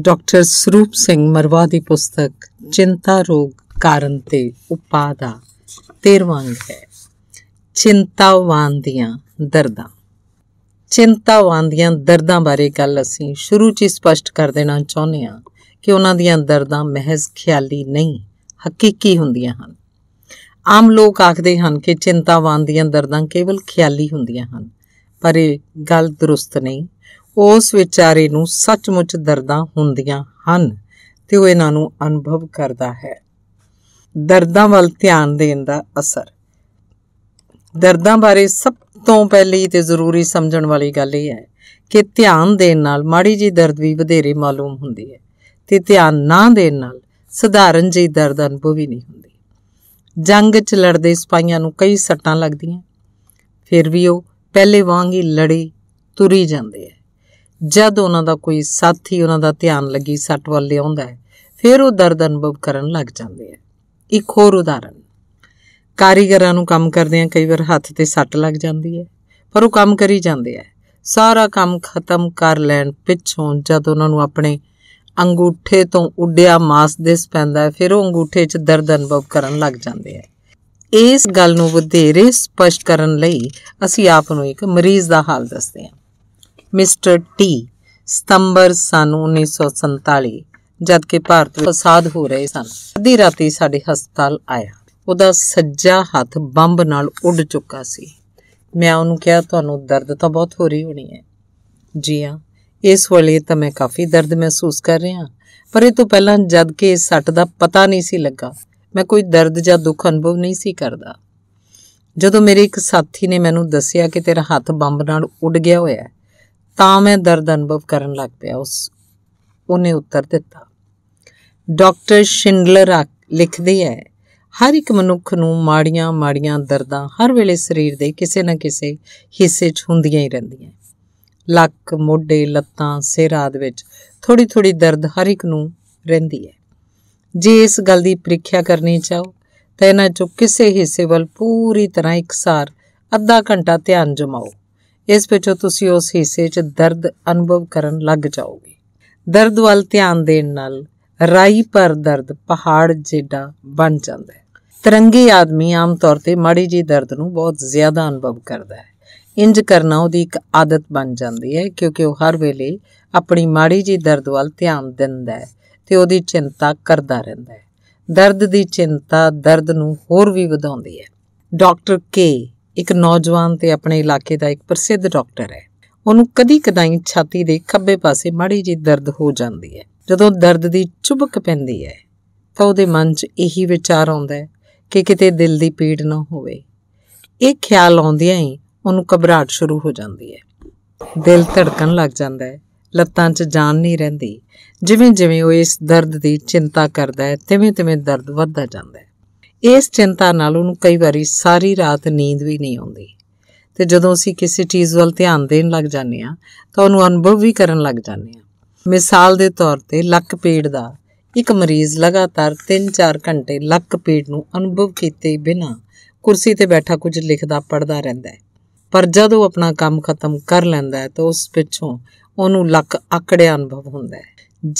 doctor ਸਰੂਪ ਸਿੰਘ ਮਰਵਾ ਦੀ ਪੁਸਤਕ ਚਿੰਤਾ ਰੋਗ ਕਾਰਨ ਤੇ ਉਪਾਅ ਦਾ 13ਵਾਂ ਹੈ ਚਿੰਤਾਵਾਂ ਦੀਆਂ ਦਰਦਾਂ ਚਿੰਤਾਵਾਂ ਦੀਆਂ ਦਰਦਾਂ ਬਾਰੇ ਗੱਲ ਅਸੀਂ ਸ਼ੁਰੂ 'ਚ ਸਪਸ਼ਟ ਕਰ ਦੇਣਾ ਚਾਹੁੰਦੇ ਹਾਂ ਕਿ ਉਹਨਾਂ ਦੀਆਂ ਦਰਦਾਂ ਮਹਿਜ਼ ਖਿਆਲੀ ਨਹੀਂ ਹਕੀਕੀ ਹੁੰਦੀਆਂ ਹਨ ਆਮ ਲੋਕ ਆਖਦੇ ਹਨ ਕਿ ਚਿੰਤਾਵਾਂ ਦੀਆਂ ਦਰਦਾਂ ਕੇਵਲ ਖਿਆਲੀ ਹੁੰਦੀਆਂ ਹਨ ਪਰ ਇਹ ਗੱਲ ਦਰੁਸਤ ਨਹੀਂ ਉਸ ਵਿਚਾਰੇ ਨੂੰ ਸੱਚਮੁੱਚ ਦਰਦਾਂ ਹੁੰਦੀਆਂ ਹਨ ਤੇ ਉਹ ਇਹਨਾਂ ਨੂੰ ਅਨੁਭਵ ਕਰਦਾ ਹੈ ਦਰਦਾਂ ਵੱਲ ਧਿਆਨ ਦੇਣ ਦਾ ਅਸਰ ਦਰਦਾਂ ਬਾਰੇ ਸਭ ਤੋਂ ਪਹਿਲੀ ਤੇ ਜ਼ਰੂਰੀ ਸਮਝਣ ਵਾਲੀ ਗੱਲ ਇਹ ਹੈ ਕਿ ਧਿਆਨ ਦੇਣ ਨਾਲ ਮਾੜੀ ਜੀ ਦਰਦ ਵੀ ਵਧੇਰੇ ਮਾਲੂਮ ਹੁੰਦੀ ਹੈ ਤੇ ਧਿਆਨ ਨਾ ਦੇਣ ਨਾਲ ਸਧਾਰਨ ਜੀ ਦਰਦ ਅਨੁਭਵ ਹੀ ਨਹੀਂ ਹੁੰਦੀ ਜੰਗ 'ਚ ਲੜਦੇ ਸਿਪਾਹੀਆਂ ਨੂੰ ਕਈ ਸੱਟਾਂ ਲੱਗਦੀਆਂ ਫਿਰ ਵੀ ਉਹ ਪਹਿਲੇ ਵਾਂਗ ਹੀ ਲੜੇ ਤੁਰੀ ਜਾਂਦੇ ਆ ਜਦ ਉਹਨਾਂ ਦਾ ਕੋਈ ਸਾਥੀ ਉਹਨਾਂ ਦਾ ਧਿਆਨ ਲੱਗੀ ਸੱਟ ਵੱਲ ਲਿਆਉਂਦਾ ਹੈ ਫਿਰ ਉਹ ਦਰਦ ਅਨੁਭਵ ਕਰਨ ਲੱਗ ਜਾਂਦੇ ਆ ਇੱਕ ਹੋਰ ਉਦਾਹਰਨ ਕਾਰੀਗਰਾਂ ਨੂੰ ਕੰਮ ਕਰਦਿਆਂ ਕਈ ਵਾਰ ਹੱਥ ਤੇ ਸੱਟ ਲੱਗ ਜਾਂਦੀ ਹੈ ਪਰ ਉਹ ਕੰਮ ਕਰੀ ਜਾਂਦੇ ਆ ਸਾਰਾ ਕੰਮ ਖਤਮ ਕਰ ਲੈਣ ਪਿੱਛੋਂ ਜਦ ਉਹਨਾਂ ਨੂੰ ਆਪਣੇ ਅੰਗੂਠੇ ਤੋਂ ਉੱਡਿਆ ਮਾਸ ਦਿਸ ਪੈਂਦਾ ਹੈ ਫਿਰ ਉਹ ਅੰਗੂਠੇ 'ਚ ਦਰਦ ਅਨੁਭਵ ਕਰਨ ਲੱਗ ਜਾਂਦੇ ਆ ਇਸ ਗੱਲ ਨੂੰ ਵਧੇਰੇ ਸਪਸ਼ਟ ਕਰਨ ਲਈ ਅਸੀਂ ਆਪ ਨੂੰ ਇੱਕ ਮਰੀਜ਼ ਦਾ ਹਾਲ ਦੱਸਦੇ ਹਾਂ ਮਿਸਟਰ ਟੀ ਸਤੰਬਰ ਸਨ 1947 ਜਦ ਕਿ ਭਾਰਤ ਵਿੱਚ ਫਸਾਦ ਹੋ ਰਹੇ ਸਨ ਅੱਧੀ ਰਾਤੀ ਸਾਡੇ ਹਸਪਤਾਲ ਆਇਆ ਉਹਦਾ ਸੱਜਾ ਹੱਥ ਬੰਬ ਨਾਲ ਉੱਡ ਚੁੱਕਾ ਸੀ ਮੈਂ ਉਹਨੂੰ ਕਿਹਾ ਤੁਹਾਨੂੰ ਦਰਦ ਤਾਂ ਬਹੁਤ ਹੋ ਰਹੀ ਹੋਣੀ ਹੈ ਜੀ ਹਾਂ ਇਸ ਵੇਲੇ ਤਾਂ ਮੈਂ ਕਾਫੀ ਦਰਦ ਮਹਿਸੂਸ ਕਰ ਰਿਹਾ ਪਰ ਇਹ ਤੋਂ ਪਹਿਲਾਂ ਜਦ ਕਿ ਇਸ ਸੱਟ ਦਾ ਪਤਾ ਨਹੀਂ ਸੀ ਲੱਗਾ ਮੈਂ ਕੋਈ ਦਰਦ ਜਾਂ ਦੁੱਖ ਅਨੁਭਵ ਨਹੀਂ ਸੀ ਕਰਦਾ ਜਦੋਂ ਮੇਰੇ ਇੱਕ ਸਾਥੀ ਨੇ ਮੈਨੂੰ ਦੱਸਿਆ ਕਿ ਤੇਰਾ ਹੱਥ ਬੰਬ ਨਾਲ ਉੱਡ ਗਿਆ ਹੋਇਆ ਹੈ ਤਾਂ ਮੈਂ ਦਰਦ ਅਨੁਭਵ ਕਰਨ ਲੱਗ ਪਿਆ ਉਸ ਉਹਨੇ ਉੱਤਰ ਦਿੱਤਾ ਡਾਕਟਰ ਸ਼ਿੰਡਲਰ ਲਿਖਦੀ ਹੈ ਹਰ ਇੱਕ ਮਨੁੱਖ ਨੂੰ ਮਾੜੀਆਂ-ਮਾੜੀਆਂ ਦਰਦਾਂ ਹਰ ਵੇਲੇ ਸਰੀਰ ਦੇ ਕਿਸੇ ਨਾ ਕਿਸੇ ਹਿੱਸੇ 'ਚ ਹੁੰਦੀਆਂ ਹੀ ਰਹਿੰਦੀਆਂ ਲੱਕ ਮੋਢੇ ਲੱਤਾਂ ਸਿਰ ਆਦ ਵਿੱਚ ਥੋੜੀ-ਥੋੜੀ ਦਰਦ ਹਰ ਇੱਕ ਨੂੰ ਰਹਿੰਦੀ ਹੈ ਜੇ ਇਸ ਗੱਲ ਦੀ ਪ੍ਰੀਖਿਆ ਕਰਨੀ ਚਾਹੋ ਤਾਂ ਇਹਨਾਂ 'ਚੋਂ ਕਿਸੇ ਹਿੱਸੇ ਵੱਲ ਪੂਰੀ ਤਰ੍ਹਾਂ ਇੱਕਸਾਰ ਅੱਧਾ ਘੰਟਾ ਧਿਆਨ ਜਮਾਓ ਇਸ ਵਿੱਚੋਂ ਤੁਸੀਂ ਉਸ ਹਿੱਸੇ 'ਚ ਦਰਦ ਅਨੁਭਵ ਕਰਨ ਲੱਗ ਜਾਓਗੇ ਦਰਦ ਵੱਲ ਧਿਆਨ ਦੇਣ ਨਾਲ ਰਾਈ ਪਰ ਦਰਦ ਪਹਾੜ ਜਿਹਾ ਬਣ ਜਾਂਦਾ ਹੈ ਤਰੰਗੇ ਆਦਮੀ ਆਮ ਤੌਰ ਤੇ ਮਾੜੀ ਜੀ ਦਰਦ ਨੂੰ ਬਹੁਤ ਜ਼ਿਆਦਾ ਅਨੁਭਵ ਕਰਦਾ ਹੈ ਇੰਜ ਕਰਨਾ ਉਹਦੀ ਇੱਕ ਆਦਤ ਬਣ ਜਾਂਦੀ ਹੈ ਕਿਉਂਕਿ ਉਹ ਹਰ ਵੇਲੇ ਆਪਣੀ ਮਾੜੀ ਜੀ ਦਰਦ ਵੱਲ ਧਿਆਨ ਦਿੰਦਾ ਹੈ ਤੇ ਉਹਦੀ ਚਿੰਤਾ ਕਰਦਾ ਰਹਿੰਦਾ ਹੈ ਦਰਦ ਦੀ ਚਿੰਤਾ ਦਰਦ ਨੂੰ ਹੋਰ ਵੀ ਵਧਾਉਂਦੀ ਹੈ ਡਾਕਟਰ ਕੇ ਇੱਕ ਨੌਜਵਾਨ ਤੇ ਆਪਣੇ ਇਲਾਕੇ ਦਾ ਇੱਕ ਪ੍ਰਸਿੱਧ ਡਾਕਟਰ ਹੈ ਉਹਨੂੰ ਕਦੀ ਕਦਾਈ ਛਾਤੀ ਦੇ ਖੱਬੇ ਪਾਸੇ ਮਾੜੀ ਜੀ ਦਰਦ ਹੋ ਜਾਂਦੀ ਹੈ ਜਦੋਂ ਦਰਦ ਦੀ ਚੁਬਕ ਪੈਂਦੀ ਹੈ ਤਾਂ ਉਹਦੇ ਮਨ 'ਚ ਇਹੀ ਵਿਚਾਰ ਆਉਂਦਾ ਹੈ ਕਿ ਕਿਤੇ ਦਿਲ ਦੀ ਪੀੜ ਨਾ ਹੋਵੇ ਇਹ ਖਿਆਲ ਆਉਂਦਿਆਂ ਹੀ ਉਹਨੂੰ ਘਬਰਾਹਟ ਸ਼ੁਰੂ ਹੋ ਜਾਂਦੀ ਹੈ ਦਿਲ ਧੜਕਣ ਲੱਗ ਜਾਂਦਾ ਹੈ ਲੱਤਾਂ 'ਚ ਜਾਨ ਨਹੀਂ ਰਹਿੰਦੀ ਜਿਵੇਂ-ਜਿਵੇਂ ਉਹ ਇਸ ਦਰਦ ਦੀ ਚਿੰਤਾ ਕਰਦਾ ਹੈ ਤਿਵੇਂ-ਤਿਵੇਂ ਦਰਦ ਵੱਧਦਾ ਜਾਂਦਾ ਹੈ ਇਸ ਚਿੰਤਾ ਨਾਲ ਉਹਨੂੰ ਕਈ ਵਾਰੀ ਸਾਰੀ ਰਾਤ ਨੀਂਦ ਵੀ ਨਹੀਂ ਆਉਂਦੀ ਤੇ ਜਦੋਂ ਅਸੀਂ ਕਿਸੇ ਚੀਜ਼ ਵੱਲ ਧਿਆਨ ਦੇਣ ਲੱਗ ਜਾਂਦੇ ਆ ਤਾਂ ਉਹਨੂੰ ਅਨੁਭਵ ਵੀ ਕਰਨ ਲੱਗ ਜਾਂਦੇ ਆ ਮਿਸਾਲ ਦੇ ਤੌਰ ਤੇ ਲੱਕ ਪੀੜ ਦਾ ਇੱਕ ਮਰੀਜ਼ ਲਗਾਤਾਰ 3-4 ਘੰਟੇ ਲੱਕ ਪੀੜ ਨੂੰ ਅਨੁਭਵ ਕੀਤੇ ਬਿਨਾ ਕੁਰਸੀ ਤੇ ਬੈਠਾ ਕੁਝ ਲਿਖਦਾ ਪੜਦਾ ਰਹਿੰਦਾ ਹੈ ਪਰ ਜਦੋਂ ਆਪਣਾ ਕੰਮ ਖਤਮ ਕਰ ਲੈਂਦਾ ਹੈ ਤਾਂ ਉਸ ਪਿੱਛੋਂ ਉਹਨੂੰ ਲੱਕ ਆਕੜਿਆ ਅਨੁਭਵ ਹੁੰਦਾ ਹੈ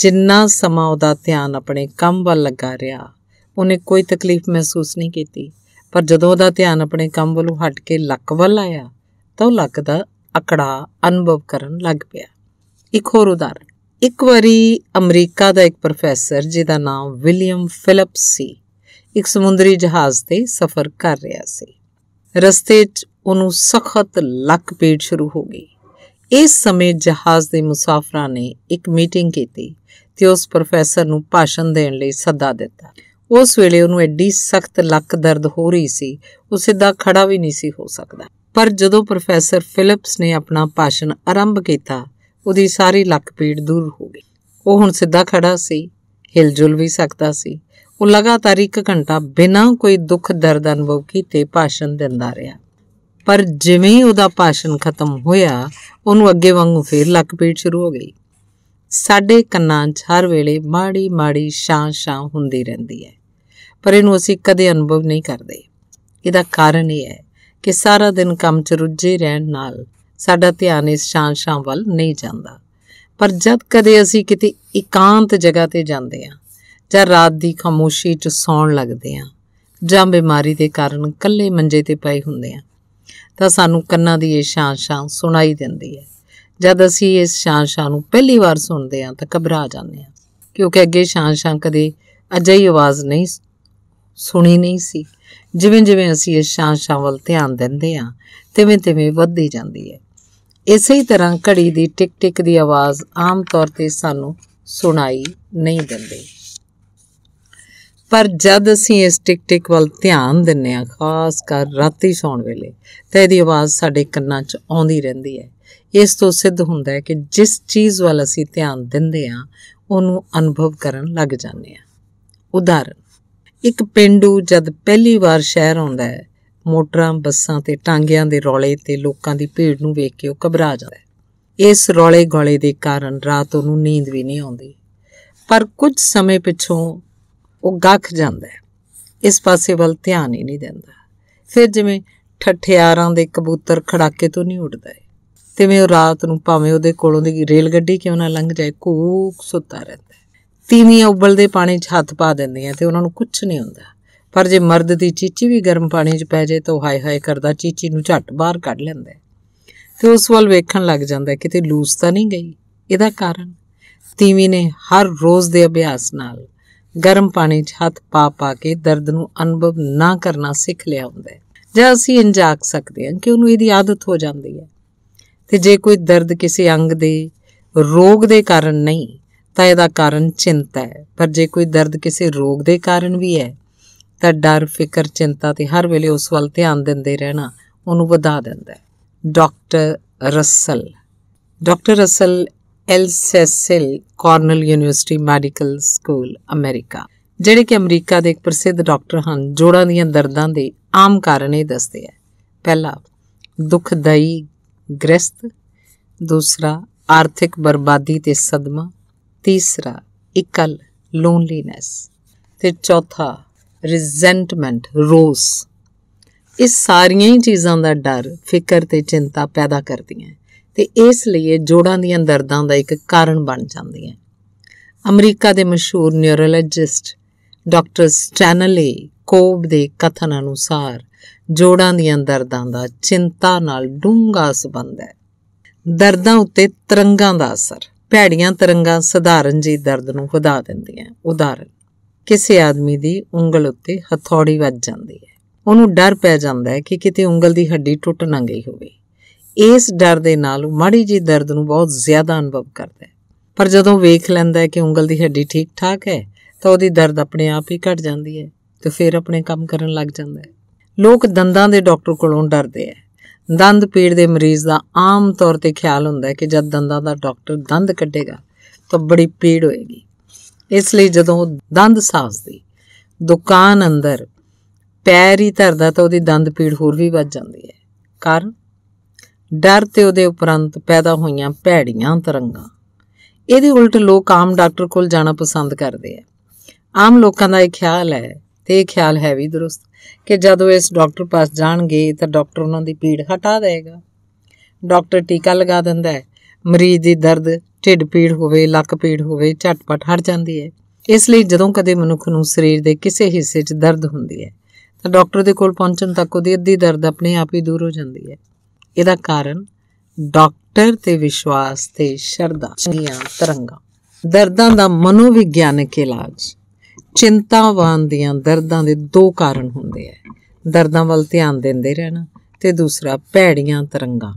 ਜਿੰਨਾ ਸਮਾਂ ਉਹਦਾ ਧਿਆਨ ਆਪਣੇ ਕੰਮ ਵੱਲ ਲੱਗਾ ਰਿਹਾ ਉਹਨੇ ਕੋਈ ਤਕਲੀਫ ਮਹਿਸੂਸ ਨਹੀਂ ਕੀਤੀ ਪਰ ਜਦੋਂ ਉਹਦਾ ਧਿਆਨ ਆਪਣੇ ਕੰਮ ਵੱਲੋਂ ਹਟ ਕੇ ਲੱਕ ਵੱਲ ਆਇਆ ਤਾਂ ਉਹ ਲੱਕ ਦਾ ਅਕੜਾ ਅਨੁਭਵ ਕਰਨ ਲੱਗ ਪਿਆ ਇੱਕ ਹੋਰ ਉਦਾਹਰਣ ਇੱਕ ਵਾਰੀ ਅਮਰੀਕਾ ਦਾ ਇੱਕ ਪ੍ਰੋਫੈਸਰ ਜਿਹਦਾ ਨਾਮ ਵਿਲੀਅਮ ਫਿਲਪਸ ਸੀ ਇੱਕ ਸਮੁੰਦਰੀ ਜਹਾਜ਼ ਤੇ ਸਫ਼ਰ ਕਰ ਰਿਹਾ ਸੀ ਰਸਤੇ 'ਚ ਉਹਨੂੰ ਸਖਤ ਲੱਕ ਪੀੜ ਸ਼ੁਰੂ ਹੋ ਗਈ ਇਸ ਸਮੇਂ ਜਹਾਜ਼ ਦੇ ਮੁਸਾਫਰਾਂ ਨੇ ਇੱਕ ਮੀਟਿੰਗ ਕੀਤੀ ਤੇ ਉਸ ਪ੍ਰੋਫੈਸਰ ਨੂੰ ਭਾਸ਼ਣ ਦੇਣ ਲਈ ਸੱਦਾ ਦਿੱਤਾ ਉਸ ਵੇਲੇ ਉਹਨੂੰ ਐਡੀ ਸਖਤ ਲੱਕ ਦਰਦ ਹੋ ਰਹੀ ਸੀ ਉਹ ਸਿੱਧਾ ਖੜਾ ਵੀ ਨਹੀਂ ਸੀ ਹੋ ਸਕਦਾ ਪਰ ਜਦੋਂ ਪ੍ਰੋਫੈਸਰ ਫਿਲਿਪਸ ਨੇ ਆਪਣਾ ਭਾਸ਼ਣ ਆਰੰਭ ਕੀਤਾ ਉਹਦੀ ਸਾਰੀ ਲੱਕ ਪੀੜ ਦੂਰ ਹੋ ਗਈ ਉਹ ਹੁਣ ਸਿੱਧਾ ਖੜਾ ਸੀ ਹਿਲਜੁਲ ਵੀ ਸਕਦਾ ਸੀ ਉਹ ਲਗਾਤਾਰ 1 ਘੰਟਾ ਬਿਨਾਂ ਕੋਈ ਦੁੱਖ ਦਰਦ ਅਨੁਭਵ ਕੀਤੇ ਭਾਸ਼ਣ ਦਿੰਦਾ ਰਿਹਾ ਪਰ ਜਿਵੇਂ ਹੀ ਉਹਦਾ ਭਾਸ਼ਣ ਖਤਮ ਹੋਇਆ ਉਹਨੂੰ ਅੱਗੇ ਵਾਂਗੂ ਫੇਰ ਲੱਕ ਪੀੜ ਸ਼ੁਰੂ ਹੋ ਗਈ ਸਾਡੇ ਕੰਨਾਂ 'ਚ ਹਰ ਵੇਲੇ ਮਾੜੀ ਮਾੜੀ ਸ਼ਾਂ ਸ਼ਾਂ ਹੁੰਦੀ ਰਹਿੰਦੀ ਹੈ ਪਰ ਇਹਨੂੰ ਅਸੀਂ ਕਦੇ ਅਨੁਭਵ ਨਹੀਂ ਕਰਦੇ ਇਹਦਾ ਕਾਰਨ ਇਹ ਹੈ ਕਿ ਸਾਰਾ ਦਿਨ ਕੰਮ 'ਚ ਰੁੱਝੇ ਰਹਿਣ ਨਾਲ ਸਾਡਾ ਧਿਆਨ ਇਸ ਸ਼ਾਂਤ ਸਾਂ ਵੱਲ ਨਹੀਂ ਜਾਂਦਾ ਪਰ ਜਦ ਕਦੇ ਅਸੀਂ ਕਿਤੇ ਇਕਾਂਤ ਜਗ੍ਹਾ ਤੇ ਜਾਂਦੇ ਆ ਜਾਂ ਰਾਤ ਦੀ ਖਾਮੋਸ਼ੀ 'ਚ ਸੌਣ ਲੱਗਦੇ ਆ ਜਾਂ ਬਿਮਾਰੀ ਦੇ ਕਾਰਨ ਇਕੱਲੇ ਮੰਜੇ ਤੇ ਪਏ ਹੁੰਦੇ ਆ ਤਾਂ ਸਾਨੂੰ ਕੰਨਾਂ ਦੀ ਇਹ ਸ਼ਾਂਤ ਸਾਨ ਸੁਣਾਈ ਦਿੰਦੀ ਹੈ ਜਦ ਅਸੀਂ ਇਸ ਸ਼ਾਂਤ ਸਾਨ ਨੂੰ ਪਹਿਲੀ ਵਾਰ ਸੁਣਦੇ ਆ ਤਾਂ ਘਬਰਾ ਜਾਂਦੇ ਆ ਕਿਉਂਕਿ ਅੱਗੇ ਸ਼ਾਂਤ ਸਾਨ ਕਦੇ ਅਜਿਹੀ ਆਵਾਜ਼ ਨਹੀਂ ਸੁਣੀ ਨਹੀਂ ਸੀ ਜਿਵੇਂ ਜਿਵੇਂ ਅਸੀਂ ਇਸ ਸ਼ਾਂ-ਸ਼ਾਂ ਵੱਲ ਧਿਆਨ ਦਿੰਦੇ ਹਾਂ ਤਿਵੇਂ-ਤਿਵੇਂ ਵੱਧਦੀ ਜਾਂਦੀ ਹੈ ਇਸੇ ਹੀ ਤਰ੍ਹਾਂ ਘੜੀ ਦੀ ਟਿਕ-ਟਿਕ ਦੀ ਆਵਾਜ਼ ਆਮ ਤੌਰ ਤੇ ਸਾਨੂੰ ਸੁਣਾਈ ਨਹੀਂ ਦਿੰਦੀ ਪਰ ਜਦ ਅਸੀਂ ਇਸ ਟਿਕ-ਟਿਕ ਵੱਲ ਧਿਆਨ ਦਿੰਨੇ ਆ ਖਾਸ ਕਰ ਰਾਤੀ ਸੌਣ ਵੇਲੇ ਤਾਂ ਇਹਦੀ ਆਵਾਜ਼ ਸਾਡੇ ਕੰਨਾਂ 'ਚ ਆਉਂਦੀ ਰਹਿੰਦੀ ਹੈ ਇਸ ਤੋਂ ਸਿੱਧ ਹੁੰਦਾ ਹੈ ਕਿ ਜਿਸ ਚੀਜ਼ ਵੱਲ ਅਸੀਂ ਧਿਆਨ ਦਿੰਦੇ ਆ ਉਹਨੂੰ ਅਨੁਭਵ ਕਰਨ ਲੱਗ ਜਾਂਦੇ ਆ ਉਦਾਹਰਨ ਇੱਕ ਪਿੰਡੂ ਜਦ ਪਹਿਲੀ ਵਾਰ ਸ਼ਹਿਰ ਆਉਂਦਾ ਹੈ ਮੋਟਰਾਂ ਬੱਸਾਂ ਤੇ ਟਾਂਗਿਆਂ ਦੇ ਰੌਲੇ ਤੇ ਲੋਕਾਂ ਦੀ ਭੀੜ ਨੂੰ ਵੇਖ ਕੇ ਉਹ ਘਬਰਾ ਜਾਂਦਾ ਹੈ ਇਸ ਰੌਲੇ ਗੋਲੇ ਦੇ ਕਾਰਨ ਰਾਤ ਨੂੰ ਨੀਂਦ ਵੀ ਨਹੀਂ ਆਉਂਦੀ ਪਰ ਕੁਝ ਸਮੇਂ ਪਿਛੋਂ ਉਹ ਗੱਖ ਜਾਂਦਾ ਹੈ ਇਸ ਪਾਸੇ ਵੱਲ ਧਿਆਨ ਹੀ ਨਹੀਂ ਦਿੰਦਾ ਫਿਰ ਜਿਵੇਂ ਠੱਠਿਆਰਾਂ ਦੇ ਕਬੂਤਰ ਖੜਾਕੇ ਤੋਂ ਨਹੀਂ ਉੱਡਦਾ ਤੇਵੇਂ ਉਹ ਰਾਤ ਨੂੰ ਭਾਵੇਂ ਉਹਦੇ ਕੋਲੋਂ ਦੀ ਰੇਲ ਗੱਡੀ ਕਿਉਂ ਨਾ ਲੰਘ ਜਾਏ ਕੂਕ ਸੁੱਤਾ ਰਹਿੰਦਾ ਤੀਵੀਆਂ ਉਬਲਦੇ ਪਾਣੀ 'ਚ ਹੱਥ ਪਾ ਦਿੰਦੀਆਂ ਤੇ ਉਹਨਾਂ ਨੂੰ ਕੁਝ ਨਹੀਂ ਹੁੰਦਾ ਪਰ ਜੇ ਮਰਦ ਦੀ ਚੀਚੀ ਵੀ ਗਰਮ ਪਾਣੀ 'ਚ ਪੈ ਜਾਏ ਤਾਂ ਹਾਏ ਹਾਏ ਕਰਦਾ ਚੀਚੀ ਨੂੰ ਝੱਟ ਬਾਹਰ ਕੱਢ ਲੈਂਦਾ ਤੇ ਉਸ ਵੱਲ ਵੇਖਣ ਲੱਗ ਜਾਂਦਾ ਕਿਤੇ ਲੂਸ ਤਾਂ ਨਹੀਂ ਗਈ ਇਹਦਾ ਕਾਰਨ ਤੀਵੀ ਨੇ ਹਰ ਰੋਜ਼ ਦੇ ਅਭਿਆਸ ਨਾਲ ਗਰਮ ਪਾਣੀ 'ਚ ਹੱਥ ਪਾ ਪਾ ਕੇ ਦਰਦ ਨੂੰ ਅਨੁਭਵ ਨਾ ਕਰਨਾ ਸਿੱਖ ਲਿਆ ਹੁੰਦਾ ਹੈ ਜਾਂ ਅਸੀਂ ਇੰਜਾਕ ਸਕਦੇ ਹਾਂ ਕਿ ਉਹਨੂੰ ਇਹਦੀ ਆਦਤ ਹੋ ਜਾਂਦੀ ਹੈ ਤੇ ਜੇ ਕੋਈ ਦਰਦ ਕਿਸੇ ਅੰਗ ਦੇ ਰੋਗ ਦੇ ਕਾਰਨ ਨਹੀਂ ਤਾਂ ਇਹਦਾ ਕਾਰਨ ਚਿੰਤਾ ਹੈ ਪਰ ਜੇ ਕੋਈ ਦਰਦ ਕਿਸੇ ਰੋਗ ਦੇ ਕਾਰਨ ਵੀ ਹੈ ਤਾਂ ਡਰ ਫਿਕਰ ਚਿੰਤਾ ਤੇ ਹਰ ਵੇਲੇ ਉਸ ਵੱਲ ਧਿਆਨ ਦਿੰਦੇ ਰਹਿਣਾ ਉਹਨੂੰ ਵਧਾ ਦਿੰਦਾ ਹੈ ਡਾਕਟਰ ਰਸਲ ਡਾਕਟਰ ਰਸਲ ਐਲਸੈਸਲ Cornell University medical school America ਜਿਹੜੇ ਕਿ ਅਮਰੀਕਾ ਦੇ ਇੱਕ ਪ੍ਰਸਿੱਧ ਡਾਕਟਰ ਹਨ ਜੋੜਾਂ ਦੀਆਂ ਦਰਦਾਂ ਦੇ ਆਮ ਕਾਰਨ ਇਹ ਦੱਸਦੇ ਆ ਪਹਿਲਾ ਦੁਖਦਾਈ ਗ੍ਰਸਤ ਦੂਸਰਾ ਆਰਥਿਕ ਬਰਬਾਦੀ ਤੇ ਸਦਮਾ ਤੀਸਰਾ ਇਕਲ ਲੋਨਲੀਨੈਸ ਤੇ ਚੌਥਾ ਰਿਜ਼ੈਂਟਮੈਂਟ ਰੋਸ ਇਸ ਸਾਰੀਆਂ ਹੀ ਚੀਜ਼ਾਂ ਦਾ ਡਰ ਫਿਕਰ ਤੇ ਚਿੰਤਾ ਪੈਦਾ ਕਰਦੀਆਂ ਤੇ ਇਸ ਲਈ ਇਹ ਜੋੜਾਂ ਦੀਆਂ ਦਰਦਾਂ ਦਾ ਇੱਕ ਕਾਰਨ ਬਣ ਜਾਂਦੀਆਂ ਅਮਰੀਕਾ ਦੇ ਮਸ਼ਹੂਰ ਨਿਊਰੋਲੋਜਿਸਟ ਡਾਕਟਰ ਸਟੈਨਲੇ ਕੋਬ ਦੇ ਕਥਨ ਅਨੁਸਾਰ ਜੋੜਾਂ ਦੀਆਂ ਦਰਦਾਂ ਦਾ ਚਿੰਤਾ ਨਾਲ ਡੂੰਘਾ ਸਬੰਧ ਹੈ ਦਰਦਾਂ ਉੱਤੇ ਤਰੰਗਾਂ ਦਾ ਅਸਰ ਭੈੜੀਆਂ ਤਰੰਗਾਂ ਸਧਾਰਨ ਜੀ ਦਰਦ ਨੂੰ ਵਧਾ ਦਿੰਦੀਆਂ ਉਦਾਹਰਨ ਕਿਸੇ ਆਦਮੀ ਦੀ ਉਂਗਲ ਉੱਤੇ ਹਥੌੜੀ ਵੱਜ ਜਾਂਦੀ ਹੈ ਉਹਨੂੰ ਡਰ ਪੈ ਜਾਂਦਾ ਹੈ ਕਿ ਕਿਤੇ ਉਂਗਲ ਦੀ ਹੱਡੀ ਟੁੱਟ ਨਾ ਗਈ ਹੋਵੇ ਇਸ ਡਰ ਦੇ ਨਾਲ ਮਾੜੀ ਜੀ ਦਰਦ ਨੂੰ ਬਹੁਤ ਜ਼ਿਆਦਾ ਅਨੁਭਵ ਕਰਦਾ ਹੈ ਪਰ ਜਦੋਂ ਵੇਖ ਲੈਂਦਾ ਹੈ ਕਿ ਉਂਗਲ ਦੀ ਹੱਡੀ ਠੀਕ ਠਾਕ ਹੈ ਤਾਂ ਉਹਦੀ ਦਰਦ ਆਪਣੇ ਆਪ ਹੀ ਘਟ ਜਾਂਦੀ ਹੈ ਤੇ ਫਿਰ ਆਪਣੇ ਕੰਮ ਕਰਨ ਲੱਗ ਜਾਂਦਾ ਹੈ ਲੋਕ ਦੰਦਾਂ ਦੇ ਡਾਕਟਰ ਕੋਲੋਂ ਡਰਦੇ ਆ ਦੰਦ ਪੀੜ ਦੇ ਮਰੀਜ਼ ਦਾ ਆਮ ਤੌਰ ਤੇ ਖਿਆਲ ਹੁੰਦਾ ਹੈ ਕਿ ਜਦ ਦੰਦਾਂ ਦਾ ਡਾਕਟਰ ਦੰਦ ਕੱਢੇਗਾ ਤਾਂ ਬੜੀ ਪੀੜ ਹੋਏਗੀ ਇਸ ਲਈ ਜਦੋਂ ਦੰਦ ਦੰਦ ਸਾਫਦੀ ਦੁਕਾਨ ਅੰਦਰ ਪੈਰ ਹੀ ਧਰਦਾ ਤਾਂ ਉਹਦੀ ਦੰਦ ਪੀੜ ਹੋਰ ਵੀ ਵੱਧ ਜਾਂਦੀ ਹੈ ਕਾਰਨ ਡਰ ਤੇ ਉਹਦੇ ਉਪਰੰਤ ਪੈਦਾ ਹੋਈਆਂ ਭੈੜੀਆਂ ਤਰੰਗਾਂ ਇਹਦੇ ਉਲਟ ਲੋਕ ਆਮ ਡਾਕਟਰ ਕੋਲ ਜਾਣਾ ਪਸੰਦ ਕਰਦੇ ਆ ਆਮ ਲੋਕਾਂ ਦਾ ਇਹ ਖਿਆਲ ਹੈ ਤੇ ਇਹ ਖਿਆਲ ਹੈ ਵੀ ਦਰੁਸਤ ਕਿ ਜਦੋਂ ਇਸ ਡਾਕਟਰ ਪਾਸ ਜਾਣਗੇ ਤਾਂ ਡਾਕਟਰ ਉਹਨਾਂ ਦੀ ਪੀੜ ਹਟਾ ਦੇਗਾ ਡਾਕਟਰ ਟੀਕਾ ਲਗਾ ਦਿੰਦਾ ਹੈ ਮਰੀਜ਼ ਦੀ ਦਰਦ ਢਿੱਡ ਪੀੜ ਹੋਵੇ ਲੱਕ ਪੀੜ ਹੋਵੇ ਝਟਪਟ ਹਟ ਜਾਂਦੀ ਹੈ ਇਸ ਲਈ ਜਦੋਂ ਕਦੇ ਮਨੁੱਖ ਨੂੰ ਸਰੀਰ ਦੇ ਕਿਸੇ ਹਿੱਸੇ 'ਚ ਦਰਦ ਹੁੰਦੀ ਹੈ ਤਾਂ ਡਾਕਟਰ ਦੇ ਕੋਲ ਪਹੁੰਚਣ ਤੱਕ ਉਹਦੀ ਅੱਧੀ ਦਰਦ ਆਪਣੇ ਆਪ ਹੀ ਦੂਰ ਹੋ ਜਾਂਦੀ ਹੈ ਇਹਦਾ ਕਾਰਨ ਡਾਕਟਰ ਤੇ ਵਿਸ਼ਵਾਸ ਤੇ ਸ਼ਰਧਾ ਚੰਗੀਆਂ ਤਰੰਗਾਂ ਦਰਦਾਂ ਦਾ ਮਨੋਵਿਗਿਆਨਕ ਇਲਾਜ ਚਿੰਤਾਵਾਨ ਦੀਆਂ ਦਰਦਾਂ ਦੇ ਦੋ ਕਾਰਨ ਹੁੰਦੇ ਐ ਦਰਦਾਂ ਵੱਲ ਧਿਆਨ ਦਿੰਦੇ ਰਹਿਣਾ ਤੇ ਦੂਸਰਾ ਭੈੜੀਆਂ ਤਰੰਗਾਂ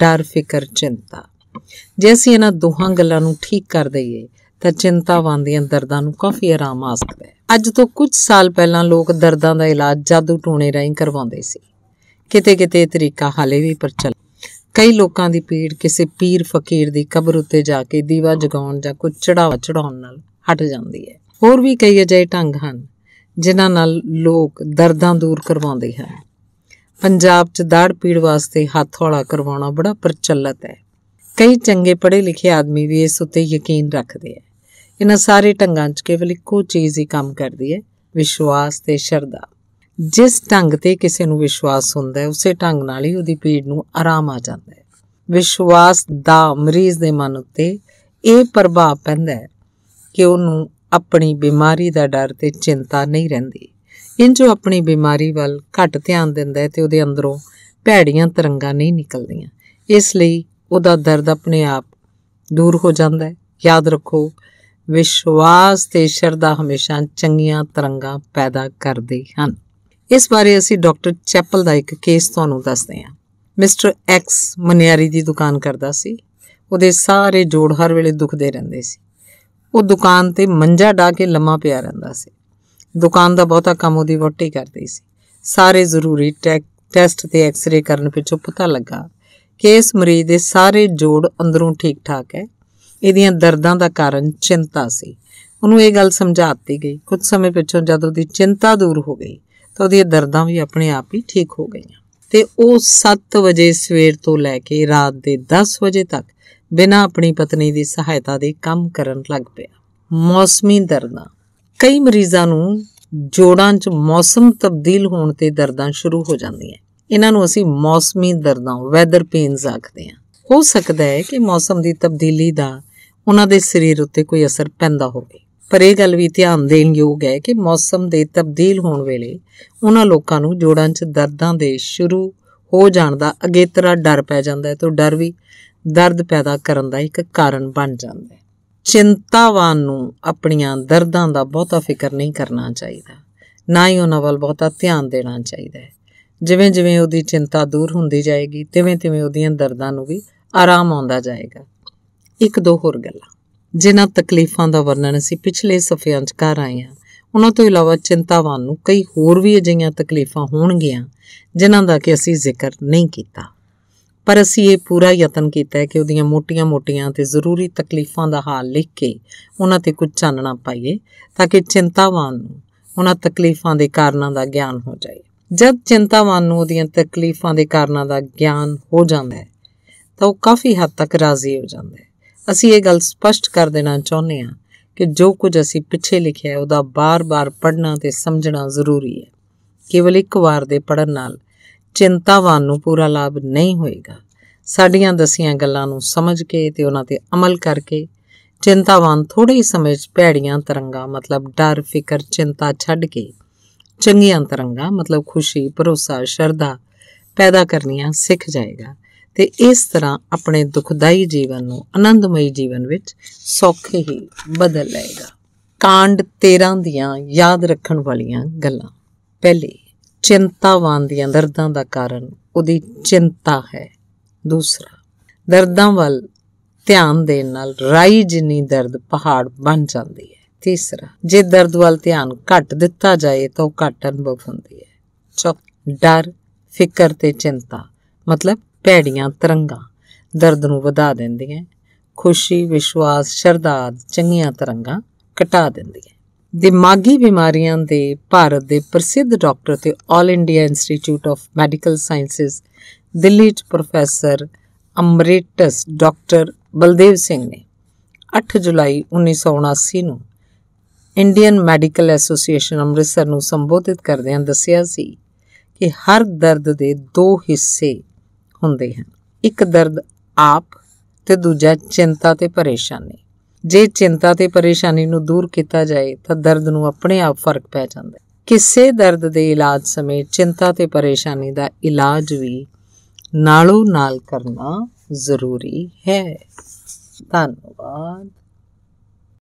ਡਰ ਫਿਕਰ ਚਿੰਤਾ ਜੇ ਅਸੀਂ ਇਹਨਾਂ ਦੋਹਾਂ ਗੱਲਾਂ ਨੂੰ ਠੀਕ ਕਰ ਦਈਏ ਤਾਂ ਚਿੰਤਾਵਾਨ ਦੀਆਂ ਦਰਦਾਂ ਨੂੰ ਕਾਫੀ ਆਰਾਮ ਆ ਸਕਦਾ ਹੈ ਅੱਜ ਤੋਂ ਕੁਝ ਸਾਲ ਪਹਿਲਾਂ ਲੋਕ ਦਰਦਾਂ ਦਾ ਇਲਾਜ ਜਾਦੂ ਟੋਣੇ ਰਾਹੀਂ ਕਰਵਾਉਂਦੇ ਸੀ ਕਿਤੇ-ਕਿਤੇ ਤਰੀਕਾ ਹਾਲੇ ਵੀ ਪ੍ਰਚਲਿਤ ਕਈ ਲੋਕਾਂ ਦੀ ਪੀੜ ਕਿਸੇ ਪੀਰ ਫਕੀਰ ਦੀ ਕਬਰ ਉੱਤੇ ਜਾ ਕੇ ਦੀਵਾ ਜਗਾਉਣ ਜਾਂ ਕੁਝ ਚੜਾਵਾ ਚੜਾਉਣ ਨਾਲ ਹਟ ਜਾਂਦੀ ਹੈ ਹੋਰ ਵੀ ਕਈ ਅਜਿਹੇ ਢੰਗ ਹਨ ਜਿਨ੍ਹਾਂ ਨਾਲ ਲੋਕ ਦਰਦਾਂ ਦੂਰ ਕਰਵਾਉਂਦੇ ਹਨ ਪੰਜਾਬ 'ਚ ਦਾੜ ਪੀੜ ਵਾਸਤੇ ਹੱਥ ਹੌਲਾ ਕਰਵਾਉਣਾ ਬੜਾ ਪ੍ਰਚਲਿਤ ਹੈ ਕਈ ਚੰਗੇ ਪੜ੍ਹੇ ਲਿਖੇ ਆਦਮੀ ਵੀ ਇਸ ਉੱਤੇ ਯਕੀਨ ਰੱਖਦੇ ਆ ਇਹਨਾਂ ਸਾਰੇ ਢੰਗਾਂ 'ਚ ਕੇਵਲ ਇੱਕੋ ਚੀਜ਼ ਹੀ ਕੰਮ ਕਰਦੀ ਹੈ ਵਿਸ਼ਵਾਸ ਤੇ ਸ਼ਰਧਾ ਜਿਸ ਢੰਗ ਤੇ ਕਿਸੇ ਨੂੰ ਵਿਸ਼ਵਾਸ ਹੁੰਦਾ ਹੈ ਉਸੇ ਢੰਗ ਨਾਲ ਹੀ ਉਹਦੀ ਪੀੜ ਨੂੰ ਆਰਾਮ ਆ ਜਾਂਦਾ ਹੈ ਵਿਸ਼ਵਾਸ ਦਾ ਮਰੀਜ਼ ਦੇ ਮਨ ਉੱਤੇ ਇਹ ਪ੍ਰਭਾਵ ਪੈਂਦਾ ਹੈ ਕਿ ਉਹਨੂੰ ਆਪਣੀ ਬਿਮਾਰੀ ਦਾ ਡਰ ਤੇ ਚਿੰਤਾ ਨਹੀਂ ਰਹਿੰਦੀ ਇੰਜ ਜੋ ਆਪਣੀ ਬਿਮਾਰੀ ਵੱਲ ਘੱਟ ਧਿਆਨ ਦਿੰਦਾ ਹੈ ਤੇ ਉਹਦੇ ਅੰਦਰੋਂ ਭੈੜੀਆਂ ਤਰੰਗਾਂ ਨਹੀਂ ਨਿਕਲਦੀਆਂ ਇਸ ਲਈ ਉਹਦਾ ਦਰਦ ਆਪਣੇ ਆਪ ਦੂਰ ਹੋ ਜਾਂਦਾ ਹੈ ਯਾਦ ਰੱਖੋ ਵਿਸ਼ਵਾਸ ਤੇ ਸ਼ਰਧਾ ਹਮੇਸ਼ਾ ਚੰਗੀਆਂ ਤਰੰਗਾਂ ਪੈਦਾ ਕਰਦੇ ਹਨ ਇਸ ਬਾਰੇ ਅਸੀਂ ਡਾਕਟਰ ਚੈਪਲ ਦਾ ਇੱਕ ਕੇਸ ਤੁਹਾਨੂੰ ਦੱਸਦੇ ਹਾਂ ਮਿਸਟਰ ਐਕਸ ਮਨਿਆਰੀ ਦੀ ਦੁਕਾਨ ਕਰਦਾ ਸੀ ਉਹਦੇ ਸਾਰੇ ਜੋੜ ਹਰ ਵੇਲੇ ਦੁਖਦੇ ਰਹਿੰਦੇ ਸੀ ਉਹ ਦੁਕਾਨ ਤੇ ਮੰਜਾ ਡਾ ਕੇ ਲੰਮਾ ਪਿਆ ਰਹਿੰਦਾ ਸੀ ਦੁਕਾਨ ਦਾ ਬਹੁਤਾ ਕੰਮ ਉਹਦੀ ਵੱਟੀ ਕਰਦੀ ਸੀ ਸਾਰੇ ਜ਼ਰੂਰੀ ਟੈਸਟ ਤੇ ਐਕਸ-ਰੇ ਕਰਨ ਪਿੱਛੋਂ ਪਤਾ ਲੱਗਾ ਕਿ ਇਸ ਮਰੀਜ਼ ਦੇ ਸਾਰੇ ਜੋੜ ਅੰਦਰੋਂ ਠੀਕ-ਠਾਕ ਹੈ ਇਹਦੀਆਂ ਦਰਦਾਂ ਦਾ ਕਾਰਨ ਚਿੰਤਾ ਸੀ ਉਹਨੂੰ ਇਹ ਗੱਲ ਸਮਝਾਤੀ ਗਈ ਕੁਝ ਸਮੇਂ ਪਿੱਛੋਂ ਜਦ ਉਹਦੀ ਚਿੰਤਾ ਦੂਰ ਹੋ ਗਈ ਤਾਂ ਉਹਦੀਆਂ ਦਰਦਾਂ ਵੀ ਆਪਣੇ ਆਪ ਹੀ ਠੀਕ ਹੋ ਗਈਆਂ ਤੇ ਉਹ 7 ਵਜੇ ਸਵੇਰ ਤੋਂ ਲੈ ਕੇ ਰਾਤ ਦੇ 10 ਵਜੇ ਤੱਕ ਬਿਨਾਂ ਆਪਣੀ ਪਤਨੀ ਦੀ ਸਹਾਇਤਾ ਦੇ ਕੰਮ ਕਰਨ ਲੱਗ ਪਿਆ ਮੌਸਮੀ ਦਰਦਾਂ ਕਈ ਮਰੀਜ਼ਾਂ ਨੂੰ ਜੋੜਾਂ 'ਚ ਮੌਸਮ ਤਬਦੀਲ ਹੋਣ ਤੇ ਦਰਦਾਂ ਸ਼ੁਰੂ ਹੋ ਜਾਂਦੀਆਂ ਇਹਨਾਂ ਨੂੰ ਅਸੀਂ ਮੌਸਮੀ ਦਰਦਾਂ ਵੈਦਰ ਪੇਨਸ ਆਖਦੇ ਹਾਂ ਹੋ ਸਕਦਾ ਹੈ ਕਿ ਮੌਸਮ ਦੀ ਤਬਦੀਲੀ ਦਾ ਉਹਨਾਂ ਦੇ ਸਰੀਰ ਉੱਤੇ ਕੋਈ ਅਸਰ ਪੈਂਦਾ ਹੋਵੇ ਪਰ ਇਹ ਗੱਲ ਵੀ ਧਿਆਨ ਦੇਣ ਯੋਗ ਹੈ ਕਿ ਮੌਸਮ ਦੇ ਤਬਦੀਲ ਹੋਣ ਵੇਲੇ ਉਹਨਾਂ ਲੋਕਾਂ ਨੂੰ ਜੋੜਾਂ 'ਚ ਦਰਦਾਂ ਦੇ ਸ਼ੁਰੂ ਹੋ ਜਾਣ ਦਾ ਅਗੇਤਰਾ ਡਰ ਪੈ ਜਾਂਦਾ ਹੈ ਤੋਂ ਡਰ ਵੀ ਦਰਦ ਪੈਦਾ ਕਰਨ ਦਾ ਇੱਕ ਕਾਰਨ ਬਣ ਜਾਂਦਾ ਹੈ ਚਿੰਤਾਵਾਨ ਨੂੰ ਆਪਣੀਆਂ ਦਰਦਾਂ ਦਾ ਬਹੁਤਾ ਫਿਕਰ ਨਹੀਂ ਕਰਨਾ ਚਾਹੀਦਾ ਨਾ ਹੀ ਉਹਨਾਂ ਵੱਲ ਬਹੁਤਾ ਧਿਆਨ ਦੇਣਾ ਚਾਹੀਦਾ ਹੈ ਜਿਵੇਂ ਜਿਵੇਂ ਉਹਦੀ ਚਿੰਤਾ ਦੂਰ ਹੁੰਦੀ ਜਾਏਗੀ ਤਿਵੇਂ ਤਿਵੇਂ ਉਹਦੀਆਂ ਦਰਦਾਂ ਨੂੰ ਵੀ ਆਰਾਮ ਆਉਂਦਾ ਜਾਏਗਾ ਇੱਕ ਦੋ ਹੋਰ ਗੱਲਾਂ ਜਿਨ੍ਹਾਂ ਤਕਲੀਫਾਂ ਦਾ ਵਰਣਨ ਅਸੀਂ ਪਿਛਲੇ ਸਫ਼ਿਆਂ 'ਚ ਕਰ ਆਏ ਹਾਂ ਉਹਨਾਂ ਤੋਂ ਇਲਾਵਾ ਚਿੰਤਾਵਾਨ ਨੂੰ ਕਈ ਹੋਰ ਵੀ ਅਜਿਹੀਆਂ ਤਕਲੀਫਾਂ ਹੋਣਗੀਆਂ ਜਿਨ੍ਹਾਂ ਦਾ ਕਿ ਅਸੀਂ ਜ਼ਿਕਰ ਨਹੀਂ ਕੀਤਾ ਪਰ ਅਸੀਂ ਇਹ ਪੂਰਾ ਯਤਨ ਕੀਤਾ ਹੈ ਕਿ ਉਹਦੀਆਂ ਮੋਟੀਆਂ-ਮੋਟੀਆਂ ਤੇ ਜ਼ਰੂਰੀ ਤਕਲੀਫਾਂ ਦਾ ਹਾਲ ਲਿਖ ਕੇ ਉਹਨਾਂ ਤੇ ਕੁਝ ਚਾਨਣਾ ਪਾਈਏ ਤਾਂ ਕਿ ਚਿੰਤਾਵਾਨ ਨੂੰ ਉਹਨਾਂ ਤਕਲੀਫਾਂ ਦੇ ਕਾਰਨਾਂ ਦਾ ਗਿਆਨ ਹੋ ਜਾਏ ਜਦ ਚਿੰਤਾਵਾਨ ਨੂੰ ਉਹਦੀਆਂ ਤਕਲੀਫਾਂ ਦੇ ਕਾਰਨਾਂ ਦਾ ਗਿਆਨ ਹੋ ਜਾਂਦਾ ਹੈ ਤਾਂ ਉਹ ਕਾਫੀ ਹੱਦ ਤੱਕ ਰਾਜ਼ੀ ਹੋ ਜਾਂਦਾ ਹੈ ਅਸੀਂ ਇਹ ਗੱਲ ਸਪਸ਼ਟ ਕਰ ਦੇਣਾ ਚਾਹੁੰਦੇ ਹਾਂ ਕਿ ਜੋ ਕੁਝ ਅਸੀਂ ਪਿੱਛੇ ਲਿਖਿਆ ਹੈ ਉਹਦਾ ਬਾਰ-ਬਾਰ ਪੜ੍ਹਨਾ ਤੇ ਸਮਝਣਾ ਜ਼ਰੂਰੀ ਹੈ ਕੇਵਲ ਇੱਕ ਵਾਰ ਦੇ ਪੜਨ ਨਾਲ ਚਿੰਤਾਵਾਂ ਨੂੰ ਪੂਰਾ ਲਾਭ ਨਹੀਂ ਹੋਏਗਾ ਸਾਡੀਆਂ ਦਸੀਆਂ ਗੱਲਾਂ ਨੂੰ ਸਮਝ ਕੇ ਤੇ ਉਹਨਾਂ ਤੇ ਅਮਲ ਕਰਕੇ ਚਿੰਤਾਵਾਂ ਥੋੜੇ ਹੀ ਸਮੇਂ 'ਚ ਭੈੜੀਆਂ ਤਰੰਗਾਂ ਮਤਲਬ ਡਰ ਫਿਕਰ ਚਿੰਤਾ ਛੱਡ ਕੇ ਚੰਗੀਆਂ ਤਰੰਗਾਂ ਮਤਲਬ ਖੁਸ਼ੀ ਭਰੋਸਾ ਸ਼ਰਧਾ ਪੈਦਾ ਕਰਨੀਆਂ ਸਿੱਖ ਜਾਏਗਾ ਤੇ ਇਸ ਤਰ੍ਹਾਂ ਆਪਣੇ ਦੁਖਦਾਈ ਜੀਵਨ ਨੂੰ ਆਨੰਦਮਈ ਜੀਵਨ ਵਿੱਚ ਸੌਖੇ ਹੀ ਬਦਲ ਲਏਗਾ ਕਾਂਡ 13 ਦੀਆਂ ਯਾਦ ਰੱਖਣ ਵਾਲੀਆਂ ਗੱਲਾਂ ਪਹਿਲੀ ਚਿੰਤਾਵਾਂ ਦੀਆਂ ਦਰਦਾਂ ਦਾ ਕਾਰਨ ਉਹਦੀ ਚਿੰਤਾ ਹੈ ਦੂਸਰਾ ਦਰਦਾਂ ਵੱਲ ਧਿਆਨ ਦੇਣ ਨਾਲ ਰਾਈ ਜਿੰਨੀ ਦਰਦ ਪਹਾੜ ਬਣ ਜਾਂਦੀ ਹੈ ਤੀਸਰਾ ਜੇ ਦਰਦ ਵੱਲ ਧਿਆਨ ਘੱਟ ਦਿੱਤਾ ਜਾਏ ਤਾਂ ਉਹ ਘੱਟ ਅਨੁਭਵ ਹੁੰਦੀ ਹੈ ਚੌਥਾ ਡਰ ਫਿਕਰ ਤੇ ਚਿੰਤਾ ਮਤਲਬ ਪੈੜੀਆਂ ਤਰੰਗਾਂ ਦਰਦ ਨੂੰ ਵਧਾ ਦਿੰਦੀਆਂ ਖੁਸ਼ੀ ਵਿਸ਼ਵਾਸ ਸ਼ਰਧਾ ਚੰਗੀਆਂ ਤਰੰਗਾਂ ਘਟਾ ਦਿੰਦੀਆਂ ਦਿਮਾਗੀ ਬਿਮਾਰੀਆਂ ਦੇ ਭਾਰਤ ਦੇ ਪ੍ਰਸਿੱਧ ਡਾਕਟਰ ਤੇ All India Institute of Medical Sciences Delhi ਚ professor emeritus doctor Baldev Singh ਨੇ 8 ਜੁਲਾਈ 1979 ਨੂੰ ਇੰਡੀਅਨ ਮੈਡੀਕਲ ਐਸੋਸੀਏਸ਼ਨ ਅੰਮ੍ਰਿਤਸਰ ਨੂੰ ਸੰਬੋਧਿਤ ਕਰਦਿਆਂ ਦੱਸਿਆ ਸੀ ਕਿ ਹਰ ਦਰਦ ਦੇ ਦੋ ਹਿੱਸੇ ਹੁੰਦੇ ਹਨ ਇੱਕ ਦਰਦ ਆਪ ਤੇ ਦੂਜਾ ਚਿੰਤਾ ਤੇ ਪਰੇਸ਼ਾਨੀ ਜੇ ਚਿੰਤਾ ਤੇ ਪਰੇਸ਼ਾਨੀ ਨੂੰ ਦੂਰ ਕੀਤਾ ਜਾਏ ਤਾਂ ਦਰਦ ਨੂੰ ਆਪਣੇ ਆਪ ਫਰਕ ਪੈ ਜਾਂਦਾ ਹੈ ਕਿਸੇ ਦਰਦ ਦੇ ਇਲਾਜ ਸਮੇਂ ਚਿੰਤਾ ਤੇ ਪਰੇਸ਼ਾਨੀ ਦਾ ਇਲਾਜ ਵੀ ਨਾਲੋਂ ਨਾਲ ਕਰਨਾ ਜ਼ਰੂਰੀ ਹੈ ਧੰਨਵਾਦ